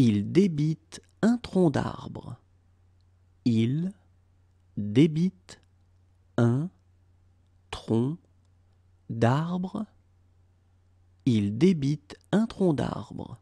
Il débite un tronc d'arbre. Il débite un tronc d'arbre. Il débite un tronc d'arbre.